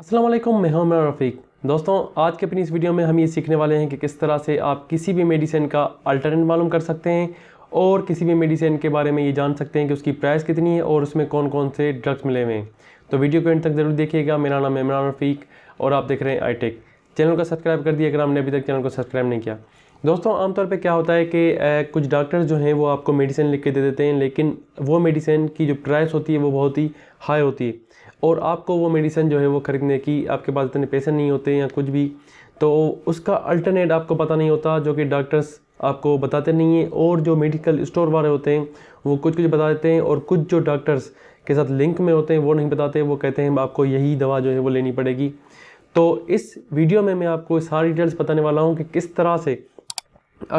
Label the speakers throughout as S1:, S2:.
S1: असलम मैं हूं मैं रफ़ीक दोस्तों आज के अपनी इस वीडियो में हम ये सीखने वाले हैं कि किस तरह से आप किसी भी मेडिसिन का अल्टरनेट मालूम कर सकते हैं और किसी भी मेडिसिन के बारे में ये जान सकते हैं कि उसकी प्राइस कितनी है और उसमें कौन कौन से ड्रग्स मिले हुए हैं तो वीडियो को एंड तक ज़रूर देखिएगा मेरा नाम इमरान रफ़ीक और आप देख रहे हैं आई टेक चैनल को सब्सक्राइब कर दिया अगर आपने अभी तक चैनल को सब्सक्राइब नहीं किया दोस्तों आमतौर पर क्या होता है कि कुछ डॉक्टर्स जो हैं वो आपको मेडिसिन लिख के दे देते हैं लेकिन वो मेडिसिन की जो प्राइस होती है वो बहुत ही हाई होती है और आपको वो मेडिसन जो है वो ख़रीदने की आपके पास इतने पैसे नहीं होते या कुछ भी तो उसका अल्टरनेट आपको पता नहीं होता जो कि डॉक्टर्स आपको बताते नहीं हैं और जो मेडिकल स्टोर वाले होते हैं वो कुछ कुछ बता देते हैं और कुछ जो डॉक्टर्स के साथ लिंक में होते हैं वो नहीं बताते वो कहते हैं आपको यही दवा जो है वो लेनी पड़ेगी तो इस वीडियो में मैं आपको सारी डिटेल्स बताने वाला हूँ कि किस तरह से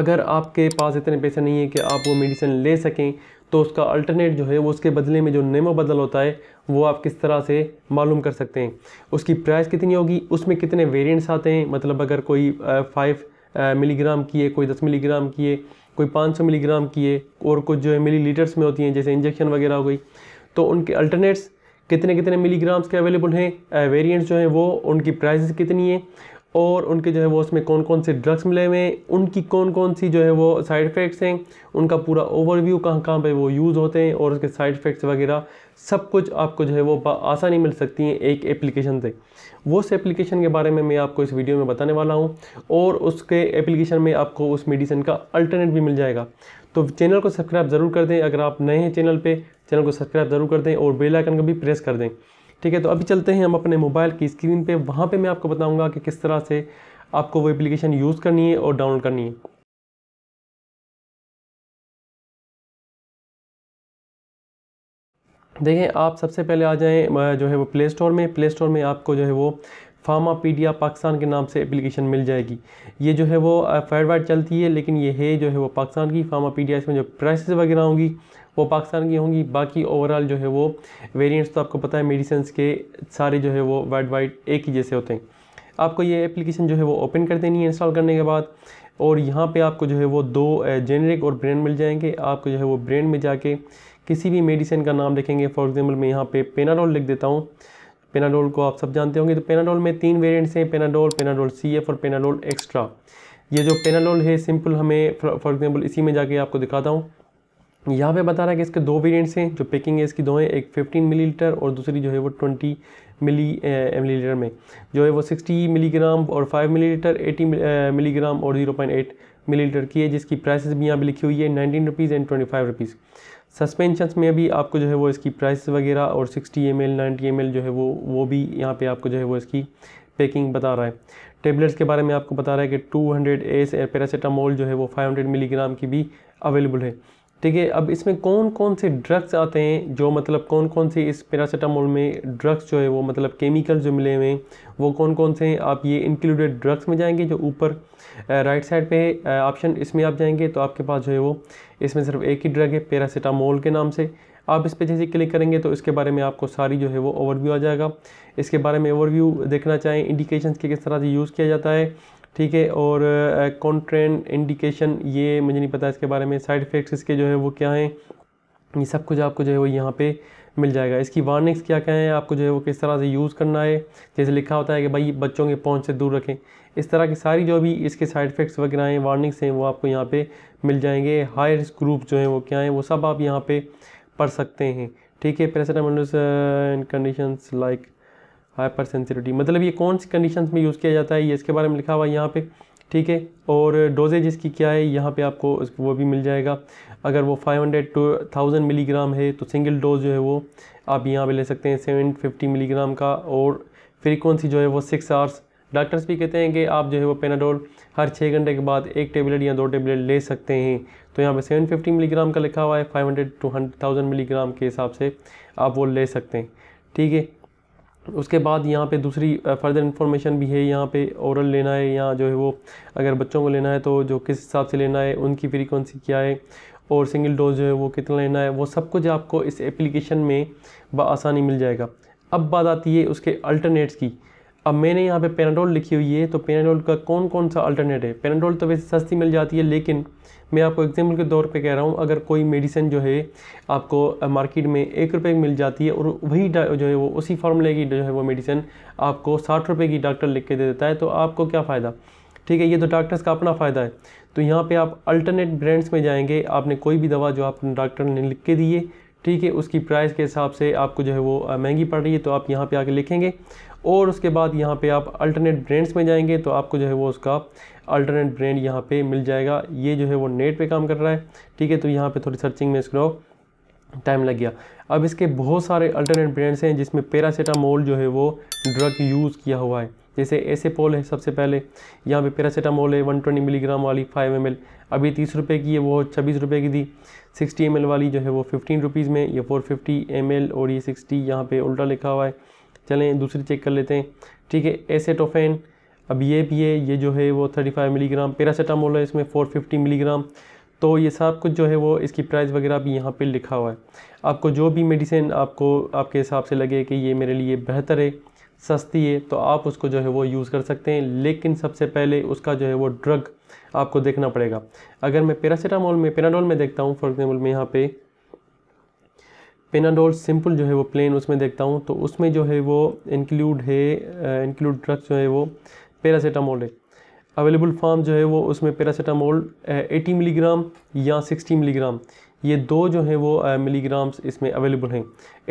S1: अगर आपके पास इतने पैसे नहीं है कि आप वो मेडिसिन ले सकें तो उसका अल्टरनेट जो है वो उसके बदले में जो नेमो बदल होता है वो आप किस तरह से मालूम कर सकते हैं उसकी प्राइस कितनी होगी उसमें कितने वेरिएंट्स आते हैं मतलब अगर कोई फाइव मिलीग्राम की है कोई दस मिलीग्राम की है कोई पाँच सौ मिलीग्राम की है और कुछ जो है मिली लीटर्स में होती हैं जैसे इंजेक्शन वगैरह हो गई तो उनके अल्टरनेट्स कितने कितने मिलीग्राम्स के अवेलेबल हैं वेरियंट्स जो हैं वो उनकी प्राइस कितनी है और उनके जो है वो उसमें कौन कौन से ड्रग्स मिले हुए हैं उनकी कौन कौन सी जो है वो साइड इफ़ेक्ट्स हैं उनका पूरा ओवरव्यू कहाँ कहाँ पे वो यूज़ होते हैं और उसके साइड इफ़ेक्ट्स वगैरह सब कुछ आपको जो है वो आसानी मिल सकती हैं एक एप्लीकेशन से वो उस एप्लीकेशन के बारे में मैं आपको इस वीडियो में बताने वाला हूँ और उसके एप्लीकेशन में आपको उस मेडिसिन का अल्टरनेट भी मिल जाएगा तो चैनल को सब्सक्राइब ज़रूर कर दें अगर आप नए हैं चैनल पर चैनल को सब्सक्राइब ज़रूर कर दें और बेलाइकन को भी प्रेस कर दें ठीक है तो अभी चलते हैं हम अपने मोबाइल की स्क्रीन पे वहाँ पे मैं आपको बताऊँगा कि किस तरह से आपको वो एप्लीकेशन यूज़ करनी है और डाउनलोड करनी है देखें आप सबसे पहले आ जाएं जो है वो प्ले स्टोर में प्ले स्टोर में आपको जो है वो फार्मा पीडिया पाकिस्तान के नाम से एप्लीकेशन मिल जाएगी ये जो है वो वाइड चलती है लेकिन ये है जो है वो पाकिस्तान की फार्मा पीडिया इसमें जो प्राइसेस वगैरह होंगी वो पाकिस्तान की होंगी बाकी ओवरऑल जो है वो वेरिएंट्स तो आपको पता है मेडिसिन के सारे जो है वो वाइड वाइड एक ही जैसे होते हैं आपको ये एप्लीकेशन जो है वो ओपन कर देनी है इंस्टॉल करने के बाद और यहाँ पे आपको जो है वो दो जेनरिक और ब्रांड मिल जाएंगे आपको जो है वो ब्रांड में जाके किसी भी मेडिसिन का नाम लिखेंगे फॉर एग्ज़ाम्पल मैं यहाँ पे पेनाडोल लिख देता हूँ पेनाडोल को आप सब जानते होंगे तो पेनाडोल में तीन वेरिएंट्स हैं पेनाडोल पेनाडोल सी एफ और पेनाडोल एक्स्ट्रा ये जो पेनाडोल है सिंपल हमें फॉर एग्ज़ाम्पल इसी में जाके आपको दिखाता हूँ यहाँ पे बता रहा है कि इसके दो वेरियंट्स हैं जो पैकिंग है इसकी दो हैं एक 15 मिलीलीटर और दूसरी जो है वो 20 मिली एम में जो है वो 60 मिलीग्राम और 5 मिलीलीटर 80 मिलीग्राम और 0.8 मिलीलीटर की है जिसकी प्राइसेस भी यहाँ पे लिखी हुई है nineteen rupees and twenty five rupees suspension में भी आपको जो है वो इसकी प्राइस वगैरह और sixty M L ninety M L जो है वो वो भी यहाँ पर आपको जो है वो इसकी पैकिंग बता रहा है टेबलेट्स के बारे में आपको बता रहा है कि टू हंड्रेड एस पैरासीटामोल जो है वो फाइव हंड्रेड मिलीग्राम की भी अवेलेबल है ठीक है अब इसमें कौन कौन से ड्रग्स आते हैं जो मतलब कौन कौन से इस पैरासीटामोल में ड्रग्स जो है वो मतलब केमिकल जो मिले हुए हैं वो कौन कौन से हैं आप ये इंक्लूडेड ड्रग्स में जाएंगे जो ऊपर राइट साइड पे ऑप्शन इसमें आप जाएंगे तो आपके पास जो है वो इसमें सिर्फ एक ही ड्रग है पैरासीटामोल के नाम से आप इस पर जैसे क्लिक करेंगे तो इसके बारे में आपको सारी जो है वो ओवरव्यू आ जाएगा इसके बारे में ओवरव्यू देखना चाहें इंडिकेशंस के किस तरह से यूज़ किया जाता है ठीक है और कॉन्ट्रेंड इंडिकेशन ये मुझे नहीं पता इसके बारे में साइड इफ़ेक्ट्स इसके जो है वो क्या हैं ये सब कुछ आपको जो है वो यहाँ पे मिल जाएगा इसकी वार्निंग्स क्या क्या हैं आपको जो है वो किस तरह से यूज़ करना है जैसे लिखा होता है कि भाई बच्चों के पहुँच से दूर रखें इस तरह की सारी जो भी इसके साइड इफ़ेक्ट्स वगैरह हैं वार्निंग्स हैं वो आपको यहाँ पे मिल जाएंगे हाई रिस्क ग्रुप जो हैं वो क्या हैं वो सब आप यहाँ पर पढ़ सकते हैं ठीक है paracetamol condition like hyper sensitivity मतलब ये कौन सी कंडीशंस में यूज़ किया जाता है ये इसके बारे में लिखा हुआ है यहाँ पे ठीक है और डोजेज इसकी क्या है यहाँ पे आपको वो भी मिल जाएगा अगर वो 500 टू थाउजेंड मिलीग्राम है तो सिंगल डोज जो है वो आप यहाँ पे ले सकते हैं फिफ्टी मिलीग्राम का और फ्रिक्वेंसी जो है वो सिक्स आवर्स डॉक्टर्स भी कहते हैं कि आप जो है वो पेनाडोल हर छः घंटे के बाद एक टेबलेट या दो टेबलेट ले सकते हैं तो यहाँ पे 750 मिलीग्राम का लिखा हुआ है 500 टू हंड्रेड थाउजेंड मिलीग्राम के हिसाब से आप वो ले सकते हैं ठीक है उसके बाद यहाँ पे दूसरी फर्दर इंफॉर्मेशन भी है यहाँ पे ओरल लेना है या जो है वो अगर बच्चों को लेना है तो जो किस हिसाब से लेना है उनकी फ्रीक्वेंसी क्या है और सिंगल डोज जो है वो कितना लेना है वो सब कुछ आपको इस एप्लीकेशन में बसानी मिल जाएगा अब बात आती है उसके अल्टरनेट्स की अब मैंने यहाँ पे पेनाडोल लिखी हुई है तो पेनाडोल का कौन कौन सा अल्टरनेट है पेनाडोल तो वैसे सस्ती मिल जाती है लेकिन मैं आपको एग्जाम्पल के तौर पे कह रहा हूँ अगर कोई मेडिसिन जो है आपको मार्केट में एक रुपये की मिल जाती है और वही जो है वो उसी फार्मूले की जो है वो मेडिसिन आपको साठ रुपये की डॉक्टर लिख के दे देता है तो आपको क्या फ़ायदा ठीक है ये तो डॉक्टर्स का अपना फ़ायदा है तो यहाँ पर आप अल्टरनेट ब्रांड्स में जाएंगे आपने कोई भी दवा जो आप डॉक्टर ने लिख के दी है ठीक है उसकी प्राइस के हिसाब से आपको जो है वो महंगी पड़ रही है तो आप यहाँ पे आके लिखेंगे और उसके बाद यहाँ पे आप अल्टरनेट ब्रांड्स में जाएंगे तो आपको जो है वो उसका अल्टरनेट ब्रांड यहाँ पे मिल जाएगा ये जो है वो नेट पे काम कर रहा है ठीक है तो यहाँ पे थोड़ी सर्चिंग में इसको टाइम लग गया अब इसके बहुत सारे अल्टरनेट ब्रांड्स हैं जिसमें पैरासीटामोल जो है वो ड्रग यूज़ किया हुआ है जैसे पोल है सबसे पहले यहाँ पे पैरासीटामोल है वन ट्वेंटी मिलीग्राम वाली फ़ाइव एम अभी तीस रुपये की है वो छब्बीस रुपये की थी सिक्सटी एम वाली जो है वो फिफ्टीन रुपीज़ में ये फोर फिफ्टी और ये सिक्सटी यहाँ पे उल्टा लिखा हुआ है चलें दूसरी चेक कर लेते हैं ठीक है एसेटोफेन अब ये भी है ये जो है वो 35 मिलीग्राम पैरासीटामोल है इसमें 450 मिलीग्राम तो ये सब कुछ जो है वो इसकी प्राइस वगैरह भी यहाँ पे लिखा हुआ है आपको जो भी मेडिसिन आपको आपके हिसाब से लगे कि ये मेरे लिए बेहतर है सस्ती है तो आप उसको जो है वो यूज़ कर सकते हैं लेकिन सबसे पहले उसका जो है वो ड्रग आपको देखना पड़ेगा अगर मैं पैरासीटामोल में पेनाडोल में देखता हूँ फॉर एग्जाम्पल मैं यहाँ पे पेनाडोल सिंपल जो है वो प्लेन उसमें देखता हूँ तो उसमें जो है वो इंक्लूड है इंक्लूड ड्रग्स जो है वो पैरासीटामोल है अवेलेबल फार्म जो है वो उसमें पैरासीटामोल 80 मिलीग्राम या 60 मिलीग्राम ये दो जो हैं वो मिलीग्राम्स इसमें अवेलेबल हैं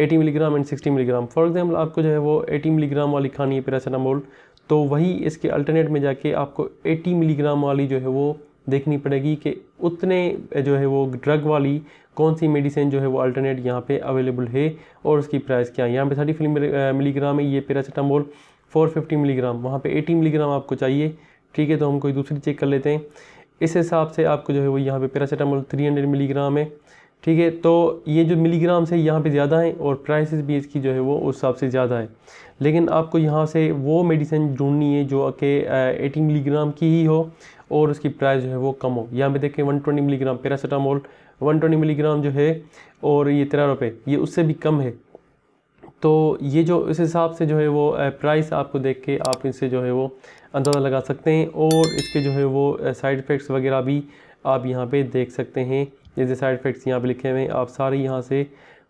S1: 80 milligram and 60 milligram for example आपको जो है वो 80 मिलीग्राम वाली खानी है पैरासीटामोल तो वही इसके अल्टरनेट में जाके आपको 80 मिलीग्राम वाली जो है वो देखनी पड़ेगी कि उतने जो है वो ड्रग वाली कौन सी मेडिसिन जो है वो अल्टरनेट यहाँ पर अवेलेबल है और उसकी प्राइस क्या है यहाँ पे फिल्म मिलीग्राम है ये पैरासीटामोल फोर मिलीग्राम वहाँ पर एटी मिलीग्राम आपको चाहिए ठीक है तो हम कोई दूसरी चेक कर लेते हैं इस हिसाब से आपको जो है वो यहाँ पे पैरासीटामोल 300 मिलीग्राम है ठीक है तो ये जो मिलीग्राम से यहाँ पे ज़्यादा है और प्राइसेस भी इसकी जो है वो उस हिसाब से ज़्यादा है लेकिन आपको यहाँ से वो मेडिसिन ढूंढनी है जो कि एटीन मिलीग्राम की ही हो और उसकी प्राइस जो है वो कम हो यहाँ पे देखें ट्वेंटी मिलीग्राम पैरासीटामोल 120 मिलीग्राम जो है और ये तेरह रुपये ये उससे भी कम है तो ये जो इस हिसाब से जो है वो प्राइस आपको देख के आप इनसे जो है वो अंदाज़ा लगा सकते हैं और इसके जो है वो साइड इफ़ेक्ट्स वगैरह भी आप यहाँ पे देख सकते हैं जैसे साइड इफ़ेक्ट्स यहाँ पे लिखे हुए हैं आप सारे यहाँ से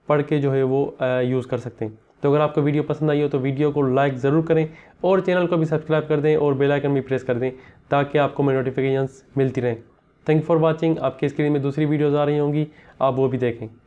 S1: पढ़ के जो है वो यूज़ कर सकते हैं तो अगर आपको वीडियो पसंद आई हो तो वीडियो को लाइक ज़रूर करें और चैनल को भी सब्सक्राइब कर दें और बेलाइकन भी प्रेस कर दें ताकि आपको मेरी नोटिफिकेशन मिलती रहें थैंक फॉर वॉचिंग आपके स्क्रीन में दूसरी वीडियोज़ आ रही होंगी आप वो भी देखें